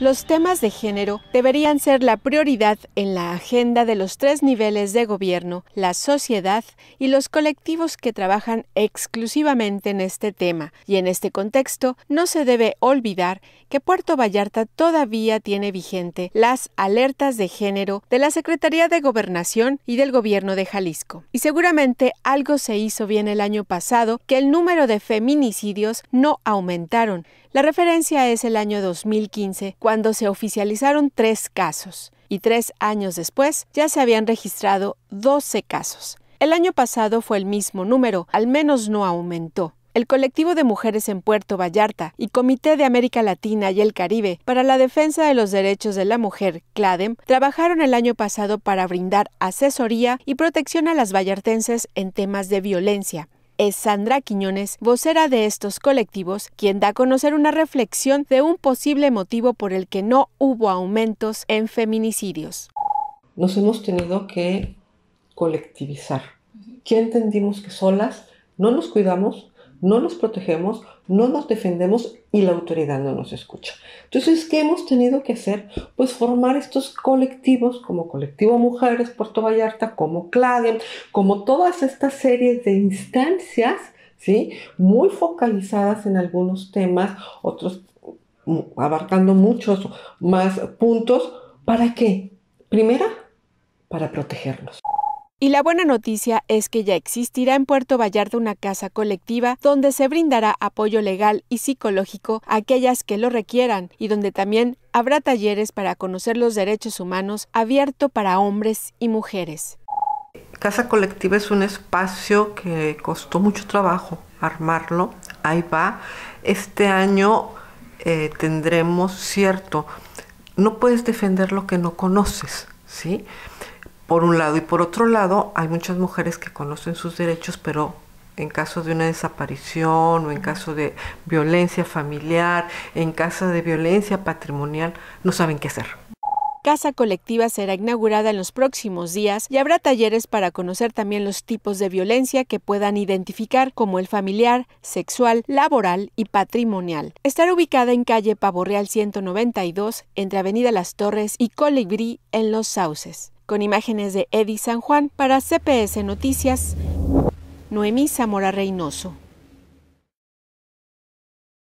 Los temas de género deberían ser la prioridad en la agenda de los tres niveles de gobierno, la sociedad y los colectivos que trabajan exclusivamente en este tema. Y en este contexto, no se debe olvidar que Puerto Vallarta todavía tiene vigente las alertas de género de la Secretaría de Gobernación y del Gobierno de Jalisco. Y seguramente algo se hizo bien el año pasado que el número de feminicidios no aumentaron. La referencia es el año 2015, cuando se oficializaron tres casos y tres años después ya se habían registrado 12 casos. El año pasado fue el mismo número, al menos no aumentó. El colectivo de mujeres en Puerto Vallarta y Comité de América Latina y el Caribe para la Defensa de los Derechos de la Mujer, CLADEM, trabajaron el año pasado para brindar asesoría y protección a las vallartenses en temas de violencia, es Sandra Quiñones, vocera de estos colectivos, quien da a conocer una reflexión de un posible motivo por el que no hubo aumentos en feminicidios. Nos hemos tenido que colectivizar. ¿Qué entendimos que solas no nos cuidamos, no nos protegemos, no nos defendemos y la autoridad no nos escucha. Entonces, ¿qué hemos tenido que hacer? Pues formar estos colectivos como Colectivo Mujeres Puerto Vallarta, como CLADEM, como todas estas series de instancias, ¿sí? Muy focalizadas en algunos temas, otros abarcando muchos más puntos. ¿Para qué? Primera, para protegernos. Y la buena noticia es que ya existirá en Puerto Vallarta una casa colectiva donde se brindará apoyo legal y psicológico a aquellas que lo requieran y donde también habrá talleres para conocer los derechos humanos abierto para hombres y mujeres. Casa colectiva es un espacio que costó mucho trabajo armarlo. Ahí va. Este año eh, tendremos cierto. No puedes defender lo que no conoces, ¿sí? por un lado. Y por otro lado, hay muchas mujeres que conocen sus derechos, pero en caso de una desaparición o en caso de violencia familiar, en caso de violencia patrimonial, no saben qué hacer. Casa Colectiva será inaugurada en los próximos días y habrá talleres para conocer también los tipos de violencia que puedan identificar como el familiar, sexual, laboral y patrimonial. Estará ubicada en calle Pavorreal 192, entre Avenida Las Torres y Colibrí, en Los Sauces. Con imágenes de Eddie San Juan para CPS Noticias, Noemí Zamora Reynoso.